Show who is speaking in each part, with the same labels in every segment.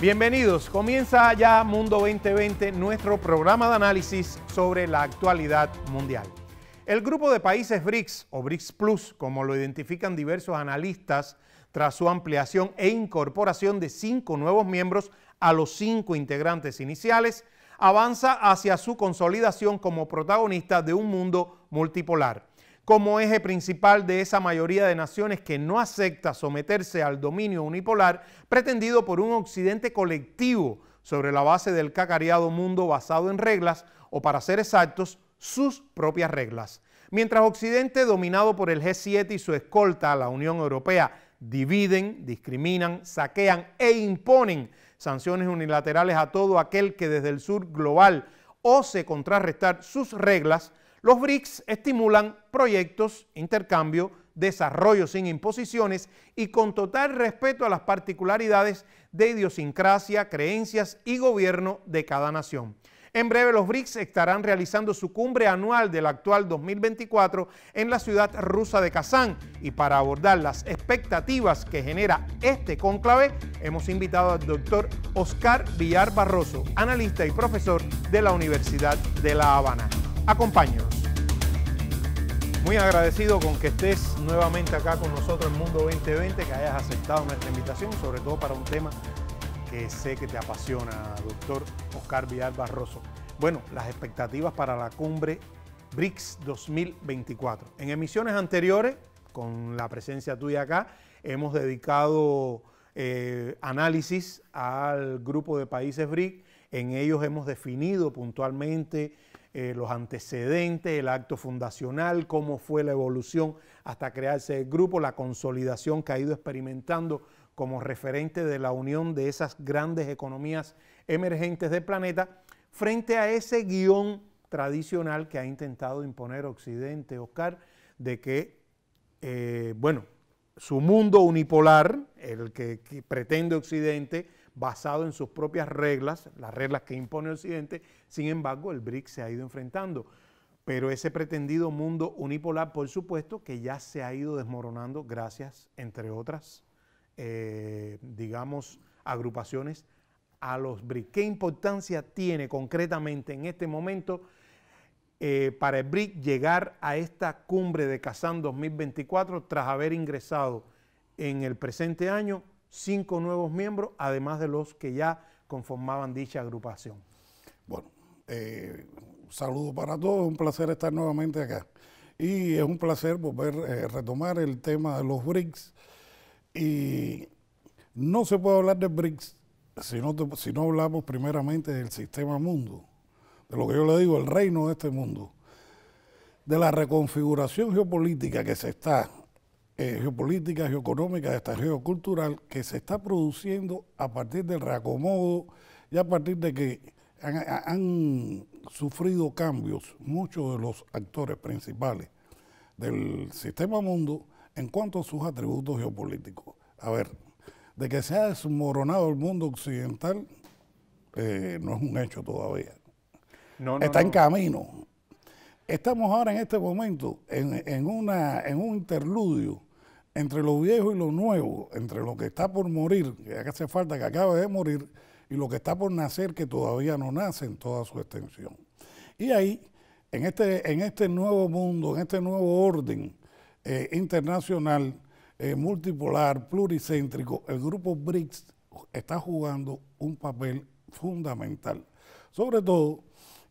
Speaker 1: Bienvenidos, comienza ya Mundo 2020, nuestro programa de análisis sobre la actualidad mundial. El grupo de países BRICS o BRICS Plus, como lo identifican diversos analistas, tras su ampliación e incorporación de cinco nuevos miembros a los cinco integrantes iniciales, avanza hacia su consolidación como protagonista de un mundo multipolar como eje principal de esa mayoría de naciones que no acepta someterse al dominio unipolar pretendido por un occidente colectivo sobre la base del cacareado mundo basado en reglas, o para ser exactos, sus propias reglas. Mientras Occidente, dominado por el G7 y su escolta, la Unión Europea, dividen, discriminan, saquean e imponen sanciones unilaterales a todo aquel que desde el sur global ose contrarrestar sus reglas, los BRICS estimulan proyectos, intercambio, desarrollo sin imposiciones y con total respeto a las particularidades de idiosincrasia, creencias y gobierno de cada nación. En breve los BRICS estarán realizando su cumbre anual del actual 2024 en la ciudad rusa de Kazán y para abordar las expectativas que genera este cónclave hemos invitado al doctor Oscar Villar Barroso, analista y profesor de la Universidad de La Habana. Acompáñanos. Muy agradecido con que estés nuevamente acá con nosotros en Mundo 2020, que hayas aceptado nuestra invitación, sobre todo para un tema que sé que te apasiona, doctor Oscar Villalba Barroso. Bueno, las expectativas para la cumbre BRICS 2024. En emisiones anteriores, con la presencia tuya acá, hemos dedicado eh, análisis al grupo de países BRICS. En ellos hemos definido puntualmente eh, los antecedentes, el acto fundacional, cómo fue la evolución hasta crearse el grupo, la consolidación que ha ido experimentando como referente de la unión de esas grandes economías emergentes del planeta, frente a ese guión tradicional que ha intentado imponer Occidente, Oscar, de que, eh, bueno, su mundo unipolar, el que pretende Occidente, basado en sus propias reglas, las reglas que impone Occidente. Sin embargo, el BRIC se ha ido enfrentando. Pero ese pretendido mundo unipolar, por supuesto, que ya se ha ido desmoronando gracias, entre otras, eh, digamos, agrupaciones a los BRIC. ¿Qué importancia tiene concretamente en este momento eh, para el BRIC llegar a esta cumbre de Kazán 2024 tras haber ingresado en el presente año cinco nuevos miembros, además de
Speaker 2: los que ya conformaban dicha agrupación. Bueno, eh, saludo para todos, un placer estar nuevamente acá. Y es un placer volver a eh, retomar el tema de los BRICS. Y no se puede hablar de BRICS si no, si no hablamos primeramente del sistema mundo, de lo que yo le digo, el reino de este mundo, de la reconfiguración geopolítica que se está eh, geopolítica, geoeconómica, hasta geocultural, que se está produciendo a partir del reacomodo y a partir de que han, sufrido cambios muchos de los actores principales del sistema mundo en cuanto a sus atributos geopolíticos. A ver, de que se ha desmoronado el mundo occidental, eh, no es un hecho todavía.
Speaker 1: No, Está en camino.
Speaker 2: Estamos ahora en este momento en un interludio entre lo viejo y lo nuevo, entre lo que está por morir, que hace falta que acabe de morir, y lo que está por nacer, que todavía no nace en toda su extensión. Y ahí, en este, en este nuevo mundo, en este nuevo orden eh, internacional, eh, multipolar, pluricéntrico, el grupo BRICS está jugando un papel fundamental. Sobre todo,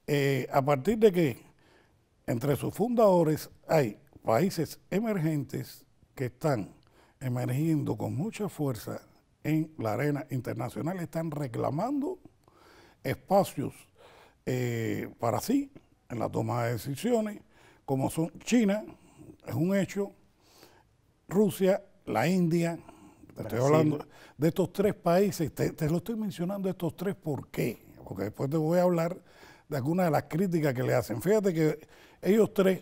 Speaker 2: eh, a partir de que entre sus fundadores hay países emergentes, que están emergiendo con mucha fuerza en la arena internacional están reclamando espacios eh, para sí en la toma de decisiones, como son China, es un hecho, Rusia, la India, te estoy hablando de estos tres países, te, te, lo estoy mencionando estos tres, ¿por qué? Porque después te voy a hablar de algunas de las críticas que le hacen. Fíjate que ellos tres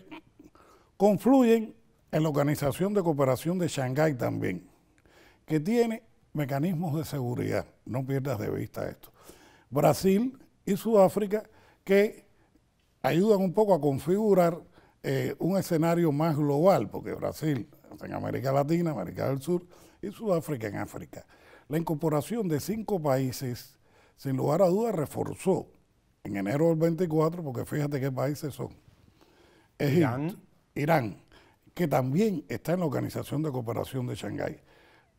Speaker 2: confluyen en la Organización de Cooperación de Shanghái también, que tiene mecanismos de seguridad. No pierdas de vista esto. Brasil y Sudáfrica que ayudan un poco a configurar eh, un escenario más global, porque Brasil en América Latina, América del Sur y Sudáfrica en África. La incorporación de cinco países, sin lugar a dudas, reforzó en enero del 24, porque fíjate qué países son. Egipto, Irán que también está en la Organización de Cooperación de Shanghái.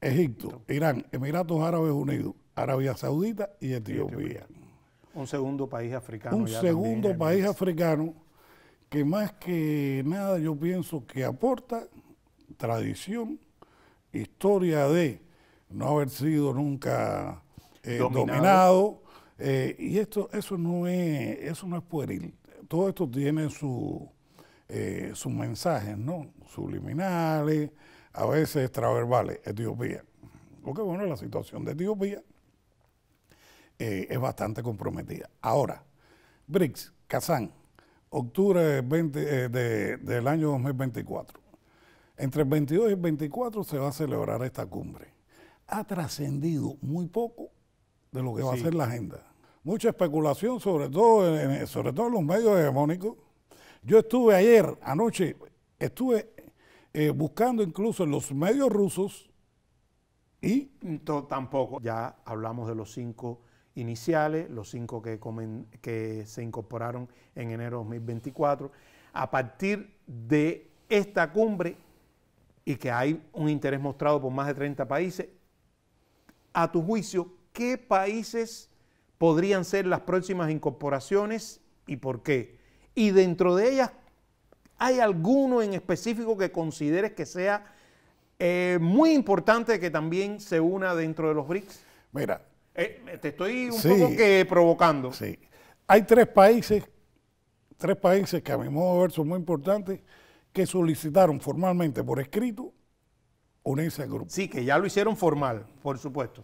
Speaker 2: Egipto, Irán, Emiratos Árabes Unidos, Arabia Saudita y Etiopía. Un segundo país africano. Un segundo país africano que más que nada yo pienso que aporta tradición, historia de no haber sido nunca eh, dominado, eh, y esto eso no es eso no es pueril. Todo esto tiene su eh, sus mensajes, ¿no? Subliminales, a veces extraverbales, Etiopía. que bueno, la situación de Etiopía eh, es bastante comprometida. Ahora, BRICS, Kazán, octubre 20, eh, del año 2024. Entre el 22 y el 24 se va a celebrar esta cumbre. Ha trascendido muy poco de lo que va a ser la agenda. Mucha especulación, sobre todo, sobre todo en los medios hegemónicos, yo estuve ayer, anoche, estuve eh, buscando incluso en los medios rusos y... tampoco, ya hablamos de los
Speaker 1: cinco iniciales, los cinco que, que se incorporaron en enero de 2024. A partir de esta cumbre, y que hay un interés mostrado por más de 30 países, a tu juicio, ¿qué países podrían ser las próximas incorporaciones y por qué? y dentro de ellas hay alguno en específico que consideres que sea eh, muy importante que también se una dentro de los BRICS? Mira. Eh, te estoy un poco que
Speaker 2: provocando. Sí. Hay tres países, tres países que a mi modo de ver son muy importantes, que solicitaron formalmente por escrito unirse al grupo. Sí, que ya lo hicieron formal, por supuesto.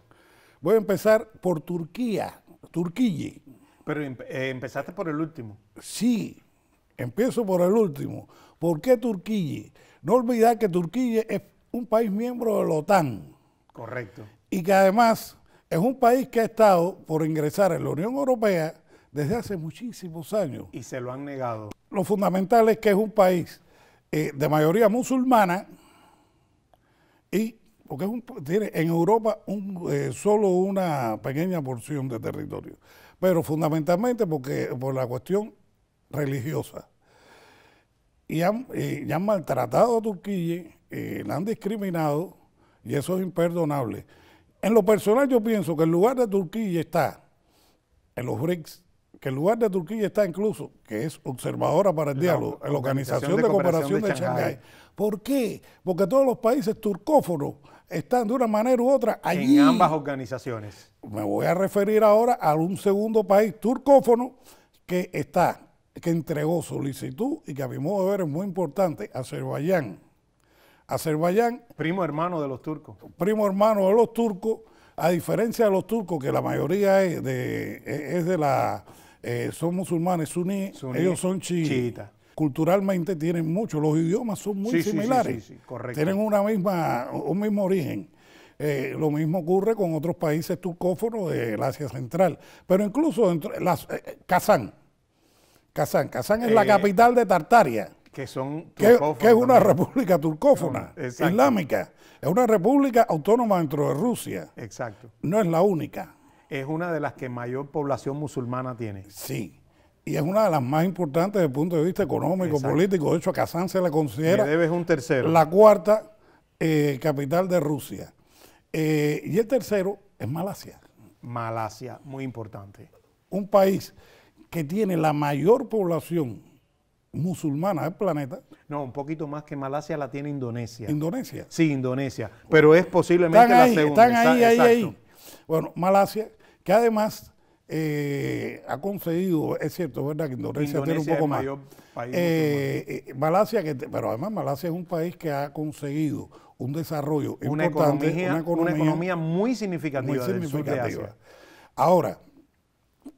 Speaker 2: Voy a empezar por Turquía, Turquille. Pero eh, empezaste por el último. Sí, Empiezo por el último. ¿Por qué Turquía? No olvidar que Turquía es un país miembro de la OTAN. Correcto. Y que además es un país que ha estado por ingresar en la Unión Europea desde hace muchísimos años. Y se lo han negado. Lo fundamental es que es un país eh, de mayoría musulmana y porque tiene en Europa eh, solo una pequeña porción de territorio, pero fundamentalmente porque por la cuestión religiosa. Y han, maltratado a Turquía, eh, la han discriminado, y eso es imperdonable. En lo personal yo pienso que el lugar de Turquía está en los BRICS, que el lugar de Turquía está incluso, que es observadora para el diálogo, en la Organización, de, Cooperación de, de ¿Por qué? Porque todos los países turcófonos están de una manera u otra allí. En ambas
Speaker 1: organizaciones. Me voy a
Speaker 2: referir ahora a un segundo país turcófono que está que entregó solicitud y que a mi modo de ver es muy importante, Azerbaiyán. Azerbaiyán. Primo hermano de los turcos. Primo hermano de los turcos, a diferencia de los turcos, que la mayoría de, de la, eh, son musulmanes suníes, ellos son chiitas. Culturalmente tienen mucho, los idiomas son muy similares. Sí, sí, correcto. Tienen una misma, un mismo origen. Eh, lo mismo ocurre con otros países turcófonos del Asia Central. Pero incluso las, eh, Kazán Kazán. Kazán es la eh, capital de Tartaria.
Speaker 1: Que, son que
Speaker 2: es una república turcófona, islámica. Es una república autónoma dentro de Rusia. Exacto. No es la única. Es una de las que mayor población musulmana tiene. Sí. Y es una de las más importantes desde el punto de vista económico, político. De hecho, a Kazán se le considera. debes un tercero. La cuarta eh, capital de Rusia. Eh, y el tercero es Malasia. Malasia, muy importante. Un país que tiene la mayor población musulmana del planeta. No, un poquito más que Malasia la tiene Indonesia. Indonesia.
Speaker 1: Sí, Indonesia. Pero es posiblemente
Speaker 2: están ahí, la segunda. Están ahí, ahí, ahí. Bueno, Malasia, que además eh, ha conseguido es cierto, verdad que Indonesia, tiene un poco más. Eh, eh, Malasia, que, pero además Malasia es un país que ha conseguido un desarrollo una importante, una, economía, muy significativa, muy significativa. Asia. Ahora,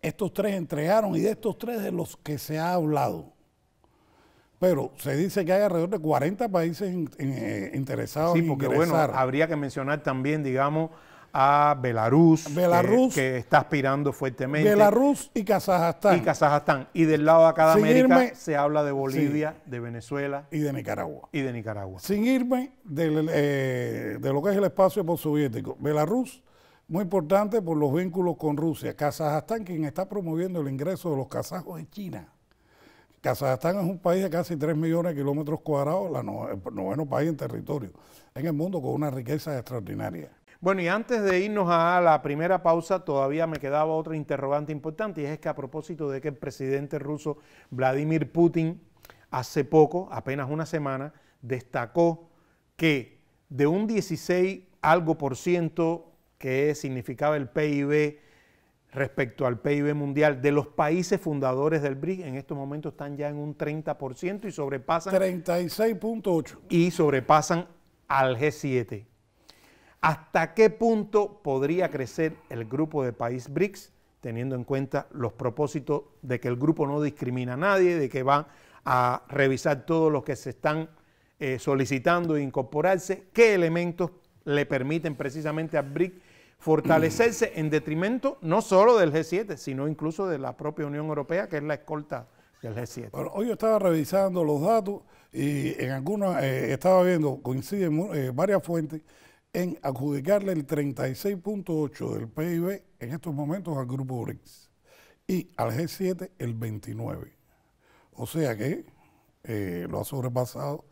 Speaker 2: estos tres entregaron y de estos tres de los que se ha hablado. Pero se dice que hay alrededor de 40 países interesados en eh, interesados.
Speaker 1: Sí, porque bueno, habría que mencionar también, digamos, a eh, Belarus, que, está aspirando fuertemente. Belarus y Kazajstán. Y Kazajstán. Y del lado de acá de América se habla de Bolivia, de Venezuela. Y de Nicaragua. Y de Nicaragua.
Speaker 2: Sin irme eh, de lo que es el espacio postsoviético. Belarus, muy importante por los vínculos con Rusia. Kazajstán, quien está promoviendo el ingreso de los kazajos en China. Kazajstán es un país de casi 3 millones de kilómetros cuadrados, el noveno país en territorio en el mundo con una riqueza extraordinaria.
Speaker 1: Bueno, y antes de irnos a la primera pausa, todavía me quedaba otra interrogante importante, y es que a propósito de que el presidente ruso Vladimir Putin hace poco, apenas una semana, destacó que de un 16 algo por ciento que significaba el PIB respecto al PIB mundial de los países fundadores del BRIC, en estos momentos están ya en un 30% y sobrepasan... 36.8. Y sobrepasan al G7. ¿Hasta qué punto podría crecer el grupo de país BRICS, teniendo en cuenta los propósitos de que el grupo no discrimina a nadie, de que va a revisar todos los que se están eh, solicitando e incorporarse? ¿Qué elementos le permiten precisamente al BRICS fortalecerse en detrimento no solo del G7, sino incluso de la propia Unión Europea, que es la escolta del G7. hoy
Speaker 2: yo estaba revisando los datos y en algunos, eh, estaba viendo, coinciden eh, varias fuentes, en adjudicarle el 36.8 del PIB en estos momentos al grupo BRICS y al G7 el 29. O sea que eh, lo ha sobrepasado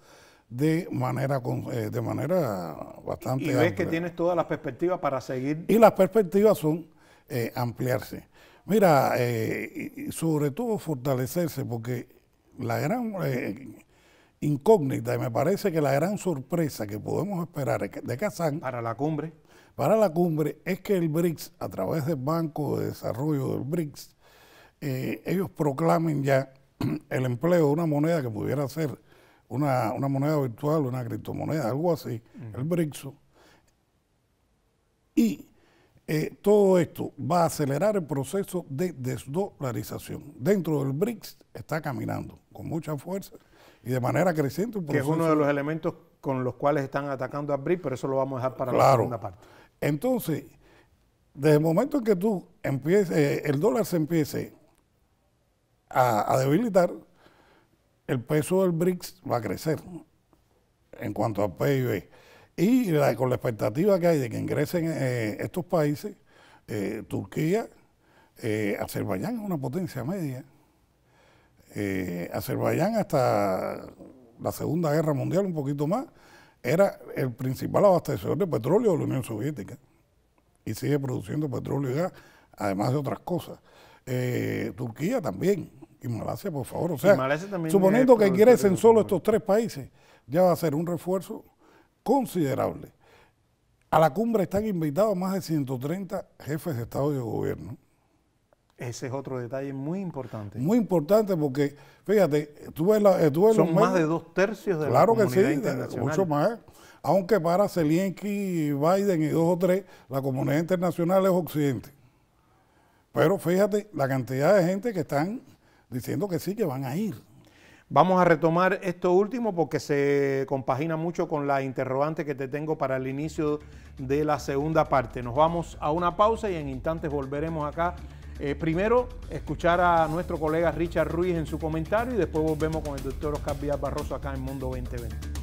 Speaker 2: de manera, eh, de manera bastante. Y ves que tienes
Speaker 1: todas las perspectivas para seguir.
Speaker 2: Y las perspectivas son eh, ampliarse. Mira, eh, sobre todo fortalecerse, porque la gran incógnita, y me parece que la gran sorpresa que podemos esperar de Kazán. Para la cumbre. Para la cumbre es que el BRICS, a través del Banco de Desarrollo del BRICS, ellos proclamen ya el empleo de una moneda que pudiera ser una, moneda virtual, una criptomoneda, algo así, el BRICS. Y eh, todo esto va a acelerar el proceso de desdolarización. Dentro del BRICS está caminando con mucha fuerza y de manera creciente. Que es uno de los
Speaker 1: elementos con los cuales están atacando
Speaker 2: a BRICS, pero eso lo vamos a dejar para la segunda parte. Entonces, desde el momento en que tú empieces, eh, el dólar se empiece a debilitar, el peso del BRICS va a crecer en cuanto al PIB. Y la, con la expectativa que hay de que ingresen eh, estos países, eh, Turquía, eh, Azerbaiyán es una potencia media. Azerbaiyán hasta la Segunda Guerra Mundial, un poquito más, era el principal abastecedor de petróleo de la Unión Soviética y sigue produciendo petróleo y gas, además de otras cosas. Turquía también, y Malasia, por favor. O sea, suponiendo que ingresen solo estos tres países, ya va a ser un refuerzo considerable. A la cumbre están invitados más de 130 jefes de Estado y de Gobierno. Ese es otro detalle muy importante. Muy importante porque, fíjate, tú ves, eh, Son más de dos tercios de claro la comunidad que sí, Mucho más. Aunque para Zelensky, Biden y dos o tres, la comunidad internacional es Occidente. Pero fíjate la cantidad de gente que están diciendo que sí, que van a ir.
Speaker 1: Vamos a retomar esto último porque se compagina mucho con la interrogante que te tengo para el inicio de la segunda parte. Nos vamos a una pausa y en instantes volveremos acá. Eh, primero, escuchar a nuestro colega Richard Ruiz en su comentario y después volvemos con el doctor Oscar Villar Barroso acá en Mundo 2020.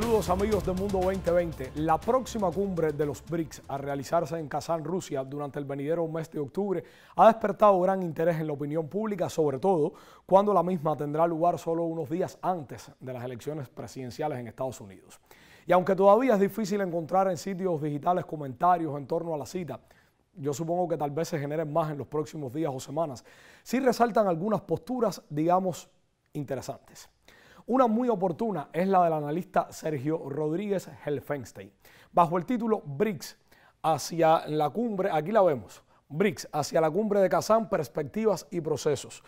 Speaker 3: Saludos amigos de Mundo 2020. La próxima cumbre de los BRICS a realizarse en Kazán, Rusia, durante el venidero mes de octubre, ha despertado gran interés en la opinión pública, sobre todo cuando la misma tendrá lugar solo unos días antes de las elecciones presidenciales en Estados Unidos. Y aunque todavía es difícil encontrar en sitios digitales comentarios en torno a la cita, yo supongo que tal vez se generen más en los próximos días o semanas, sí resaltan algunas posturas, digamos, interesantes. Una muy oportuna es la del analista Sergio Rodríguez Helfenstein. Bajo el título BRICS, hacia la cumbre, aquí la vemos, BRICS, hacia la cumbre de Kazán, perspectivas y procesos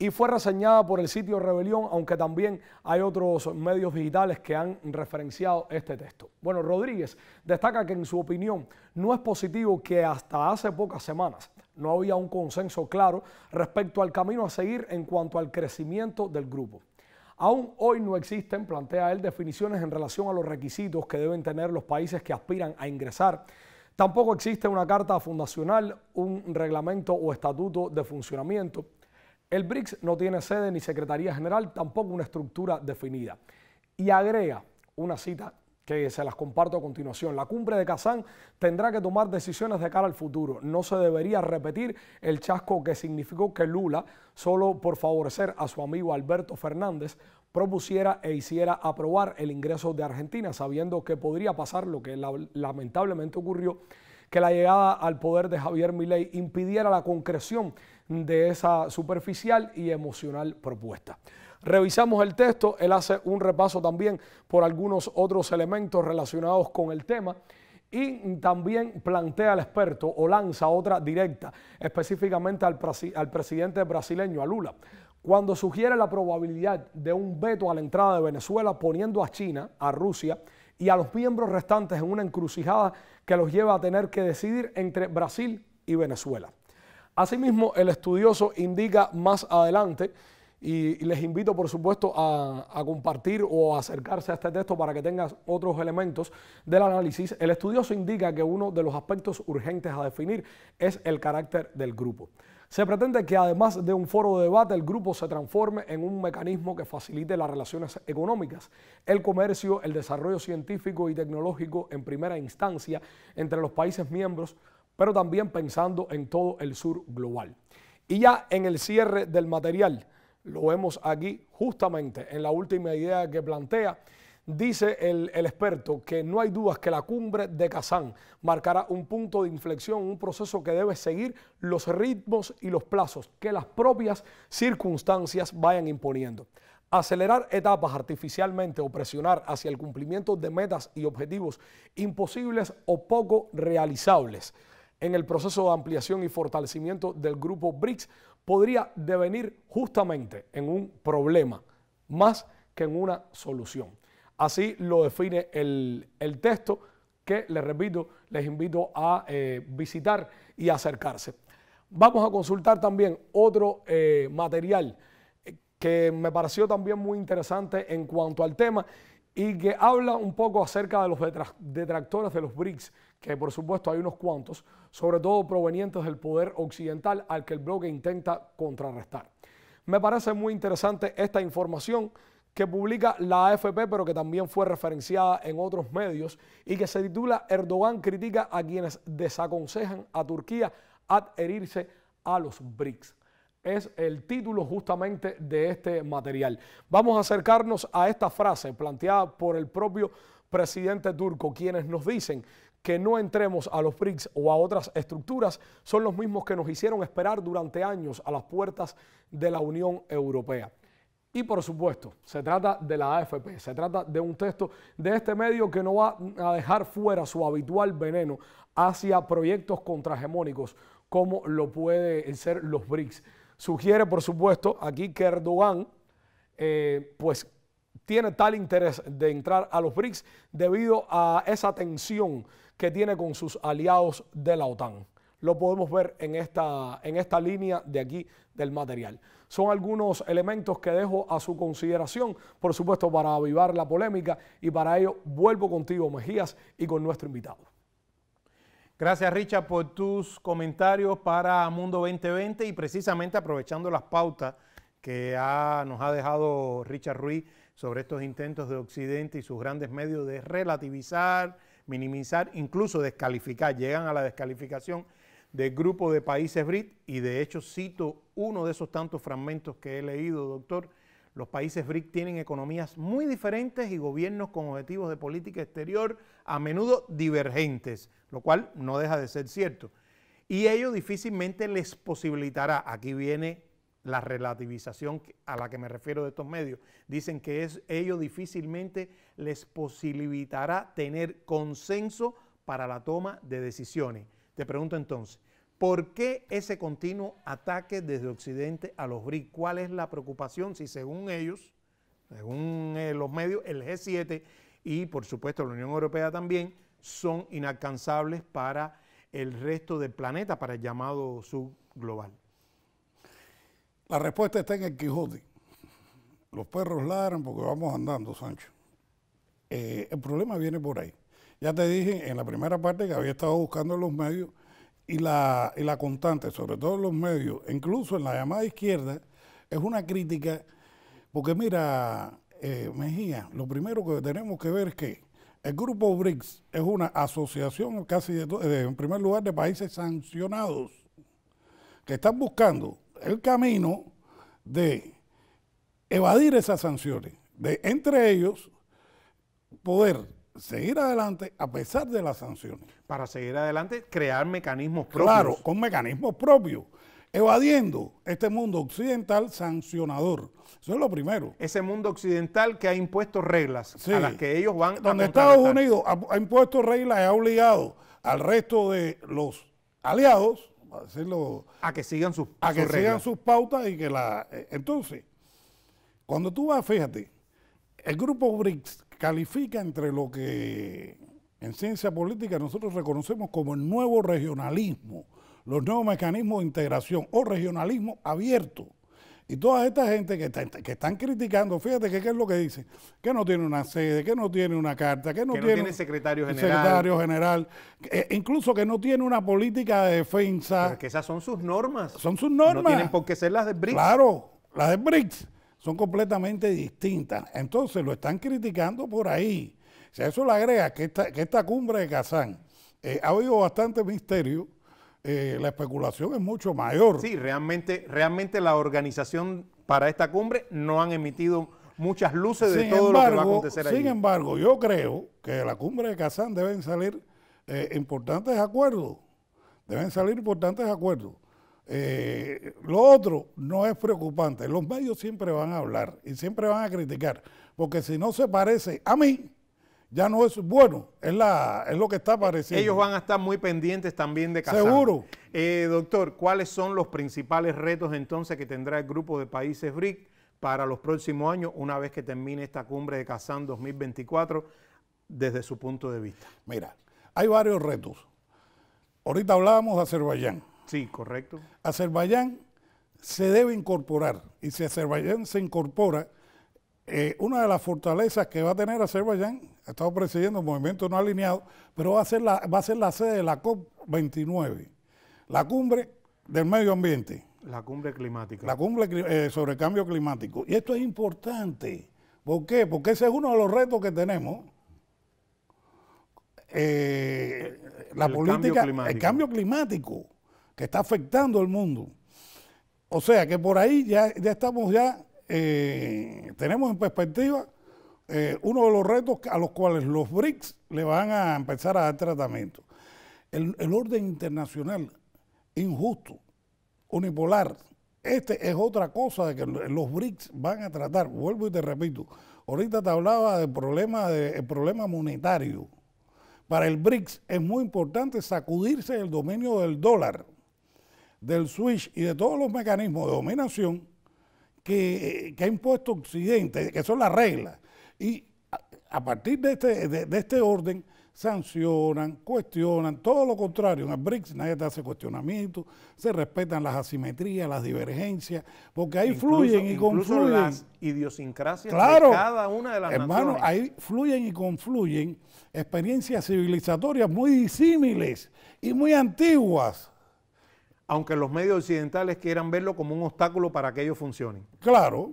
Speaker 3: y fue reseñada por el sitio Rebelión, aunque también hay otros medios digitales que han referenciado este texto. Bueno, Rodríguez destaca que en su opinión no es positivo que hasta hace pocas semanas no había un consenso claro respecto al camino a seguir en cuanto al crecimiento del grupo. Aún hoy no existen, plantea él, definiciones en relación a los requisitos que deben tener los países que aspiran a ingresar. Tampoco existe una carta fundacional, un reglamento o estatuto de funcionamiento. El BRICS no tiene sede ni secretaría general, tampoco una estructura definida. Y agrega una cita que se las comparto a continuación. La cumbre de Kazán tendrá que tomar decisiones de cara al futuro. No se debería repetir el chasco que significó que Lula, solo por favorecer a su amigo Alberto Fernández, propusiera e hiciera aprobar el ingreso de Argentina, sabiendo que podría pasar lo que lamentablemente ocurrió, que la llegada al poder de Javier Milei impidiera la concreción de esa superficial y emocional propuesta. Revisamos el texto, él hace un repaso también por algunos otros elementos relacionados con el tema y también plantea al experto o lanza otra directa específicamente al, al presidente brasileño, a Lula, cuando sugiere la probabilidad de un veto a la entrada de Venezuela poniendo a China, a Rusia y a los miembros restantes en una encrucijada que los lleva a tener que decidir entre Brasil y Venezuela. Asimismo, el estudioso indica más adelante y, les invito, por supuesto, a, compartir o acercarse a este texto para que tengan otros elementos del análisis. El estudioso indica que uno de los aspectos urgentes a definir es el carácter del grupo. Se pretende que además de un foro de debate, el grupo se transforme en un mecanismo que facilite las relaciones económicas, el comercio, el desarrollo científico y tecnológico en primera instancia entre los países miembros, pero también pensando en todo el sur global. Y ya en el cierre del material, lo vemos aquí justamente en la última idea que plantea. Dice el, experto que no hay dudas que la cumbre de Kazán marcará un punto de inflexión, un proceso que debe seguir los ritmos y los plazos que las propias circunstancias vayan imponiendo. Acelerar etapas artificialmente o presionar hacia el cumplimiento de metas y objetivos imposibles o poco realizables en el proceso de ampliación y fortalecimiento del grupo BRICS podría devenir justamente en un problema más que en una solución. Así lo define el, texto que, les repito, les invito a eh, visitar y acercarse. Vamos a consultar también otro eh, material eh, que me pareció también muy interesante en cuanto al tema y que habla un poco acerca de los detractores de los BRICS que por supuesto hay unos cuantos, sobre todo provenientes del poder occidental al que el bloque intenta contrarrestar. Me parece muy interesante esta información que publica la AFP, pero que también fue referenciada en otros medios y que se titula Erdogan critica a quienes desaconsejan a Turquía adherirse a los BRICS es el título justamente de este material. Vamos a acercarnos a esta frase planteada por el propio presidente turco, quienes nos dicen que no entremos a los BRICS o a otras estructuras son los mismos que nos hicieron esperar durante años a las puertas de la Unión Europea. Y por supuesto, se trata de la AFP, se trata de un texto de este medio que no va a dejar fuera su habitual veneno hacia proyectos contrahegemónicos como lo pueden ser los BRICS. Sugiere, por supuesto, aquí que Erdogan eh, pues tiene tal interés de entrar a los BRICS debido a esa tensión que tiene con sus aliados de la OTAN. Lo podemos ver en esta, en esta línea de aquí del material. Son algunos elementos que dejo a su consideración, por supuesto, para avivar la polémica y para ello vuelvo contigo, Mejías, y con nuestro invitado. Gracias, Richard, por
Speaker 1: tus comentarios para Mundo 2020 y precisamente aprovechando las pautas que nos ha dejado Richard Ruiz sobre estos intentos de Occidente y sus grandes medios de relativizar, minimizar, incluso descalificar, llegan a la descalificación del grupo de países BRIC y de hecho cito uno de esos tantos fragmentos que he leído, doctor. Los países BRIC tienen economías muy diferentes y gobiernos con objetivos de política exterior a menudo divergentes, lo cual no deja de ser cierto. Y ello difícilmente les posibilitará, aquí viene la relativización a la que me refiero de estos medios, dicen que es, ello difícilmente les posibilitará tener consenso para la toma de decisiones. Te pregunto entonces, ¿por qué ese continuo ataque desde Occidente a los BRIC? ¿Cuál es la preocupación si según ellos, según eh, los medios, el G7 y por supuesto la Unión Europea también, son inalcanzables para el resto
Speaker 2: del planeta, para el llamado subglobal? La respuesta está en el Quijote. Los perros ladran porque vamos andando, Sancho. Eh, el problema viene por ahí. Ya te dije en la primera parte que había estado buscando en los medios y la, constante, sobre todo en los medios, incluso en la llamada izquierda, es una crítica, porque mira, eh, Mejía, lo primero que tenemos que ver es que el grupo BRICS es una asociación casi de eh, en primer lugar de países sancionados que están buscando el camino de evadir esas sanciones, de entre ellos poder seguir adelante a pesar de las sanciones. Para seguir adelante, crear mecanismos propios. Claro, con mecanismos propios, evadiendo este mundo occidental sancionador. Eso es lo primero. Ese mundo occidental que ha impuesto reglas a las que ellos van donde Estados Unidos ha, ha impuesto reglas y ha obligado al resto de los aliados a que sigan sus a que sus pautas y que la eh, entonces cuando tú vas fíjate el grupo BRICS califica entre lo que en ciencia política nosotros reconocemos como el nuevo regionalismo los nuevos mecanismos de integración o regionalismo abierto y toda esta gente que, que están criticando, fíjate que qué es lo que dicen, que no tiene una sede, que no tiene una carta, que no, tiene, secretario general. Secretario general, eh, incluso que no tiene una política de defensa. que esas son sus normas. Son sus normas. No tienen por qué ser las de BRICS. Claro, las de BRICS son completamente distintas. Entonces lo están criticando por ahí. Si a eso le agrega que esta, que esta cumbre de Kazán eh, ha habido bastante misterio, eh, la especulación es mucho mayor. Sí, realmente, realmente la
Speaker 1: organización para esta cumbre no han emitido muchas luces de todo lo que va a acontecer ahí. Sin embargo, yo creo
Speaker 2: que de la cumbre de Kazán deben salir eh, importantes acuerdos. Deben salir importantes acuerdos. Eh, lo otro no es preocupante. Los medios siempre van a hablar y siempre van a criticar. Porque si no se parece a mí, ya no es bueno, es, lo que está eh, apareciendo. Ellos van a estar muy pendientes también de Kazán. Seguro.
Speaker 1: Eh, doctor, ¿cuáles son los principales retos entonces que tendrá el grupo de países BRIC para los próximos años, una vez que termine esta cumbre de Kazán 2024,
Speaker 2: desde su punto de vista? Mira, hay varios retos. Ahorita hablábamos de Azerbaiyán. Sí, correcto. Azerbaiyán se debe incorporar, y si Azerbaiyán se incorpora, eh, una de las fortalezas que va a tener Azerbaiyán, ha estado presidiendo el movimiento no alineado, pero va a ser la, va a ser la sede de la COP29, la cumbre del medio ambiente. La cumbre climática. La cumbre eh, sobre cambio climático. Y esto es importante. ¿Por qué? Porque ese es uno de los retos que tenemos. Eh, la política, el cambio climático que está afectando al mundo. O sea que por ahí ya, ya estamos ya eh, tenemos en perspectiva eh, uno de los retos a los cuales los BRICS le van a empezar a dar tratamiento. El, el orden internacional injusto, unipolar, este es otra cosa de que los BRICS van a tratar. Vuelvo y te repito, ahorita te hablaba del problema, de, problema monetario. Para el BRICS es muy importante sacudirse del dominio del dólar, del switch y de todos los mecanismos de dominación eh, que, ha impuesto Occidente, que son las reglas. Y a, partir de este, de, este orden, sancionan, cuestionan, todo lo contrario. En el BRICS nadie te hace cuestionamiento, se respetan las asimetrías, las divergencias, porque ahí fluyen y incluso confluyen. las
Speaker 1: idiosincrasias de cada una de las hermano,
Speaker 2: ahí fluyen y confluyen experiencias civilizatorias muy disímiles y muy antiguas
Speaker 1: aunque los medios occidentales quieran verlo como un obstáculo para que ellos funcionen.
Speaker 2: Claro.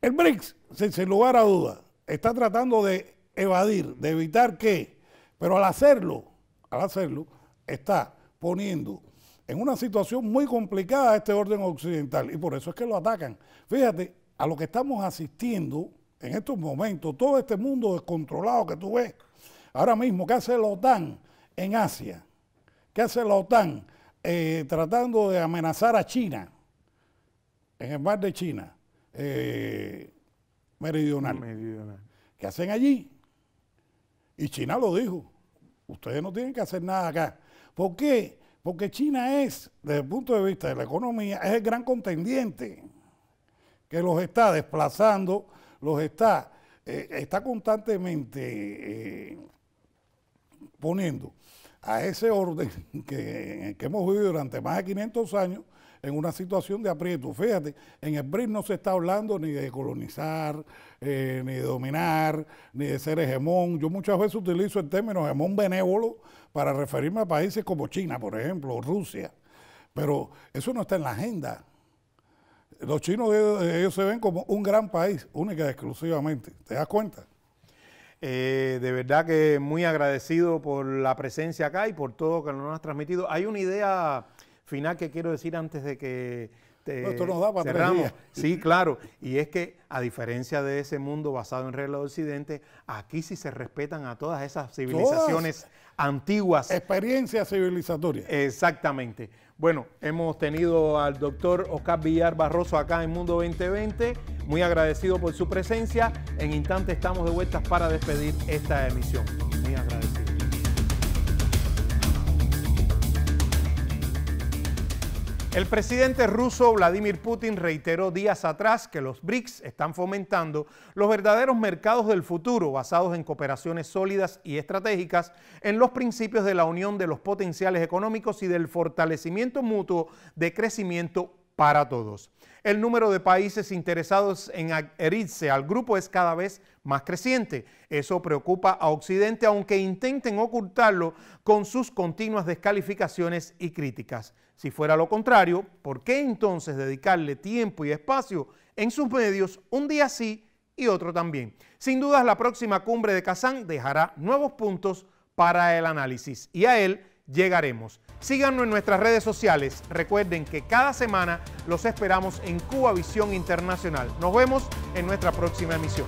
Speaker 2: El BRICS, sin, lugar a duda, está tratando de evadir, de evitar que, pero al hacerlo, al hacerlo, está poniendo en una situación muy complicada a este orden occidental y por eso es que lo atacan. Fíjate, a lo que estamos asistiendo en estos momentos, todo este mundo descontrolado que tú ves, ahora mismo, ¿qué hace la OTAN en Asia? ¿Qué hace la OTAN? Eh, tratando de amenazar a China, en el mar de China, eh, meridional. ¿Qué hacen allí? Y China lo dijo, ustedes no tienen que hacer nada acá. ¿Por qué? Porque China es, desde el punto de vista de la economía, es el gran contendiente que los está desplazando, los está, eh, está constantemente poniendo a ese orden que, hemos vivido durante más de 500 años en una situación de aprieto. Fíjate, en el BRIC no se está hablando ni de colonizar, eh, ni de dominar, ni de ser hegemón. Yo muchas veces utilizo el término hegemón benévolo para referirme a países como China, por ejemplo, o Rusia. Pero eso no está en la agenda. Los chinos, eh, ellos se ven como un gran país, única y exclusivamente. ¿Te das cuenta?
Speaker 1: Eh, de verdad que muy agradecido por la presencia acá y por todo que nos has transmitido. Hay una idea final que quiero decir antes de que te Sí, claro. Y es que a diferencia de ese mundo basado en reglas de Occidente, aquí sí se respetan a todas esas civilizaciones antiguas. Experiencias civilizatorias. Exactamente. Bueno, hemos tenido al doctor Oscar Villar Barroso acá en Mundo 2020. Muy agradecido por su presencia. En instante estamos de vuelta para despedir esta emisión. Muy agradecido. El presidente ruso Vladimir Putin reiteró días atrás que los BRICS están fomentando los verdaderos mercados del futuro basados en cooperaciones sólidas y estratégicas en los principios de la unión de los potenciales económicos y del fortalecimiento mutuo de crecimiento para todos. El número de países interesados en adherirse al grupo es cada vez más creciente. Eso preocupa a Occidente, aunque intenten ocultarlo con sus continuas descalificaciones y críticas. Si fuera lo contrario, ¿por qué entonces dedicarle tiempo y espacio en sus medios un día sí y otro también? Sin dudas, la próxima cumbre de Kazán dejará nuevos puntos para el análisis y a él llegaremos. Síganos en nuestras redes sociales. Recuerden que cada semana los esperamos en Cuba Visión Internacional. Nos vemos en nuestra próxima emisión.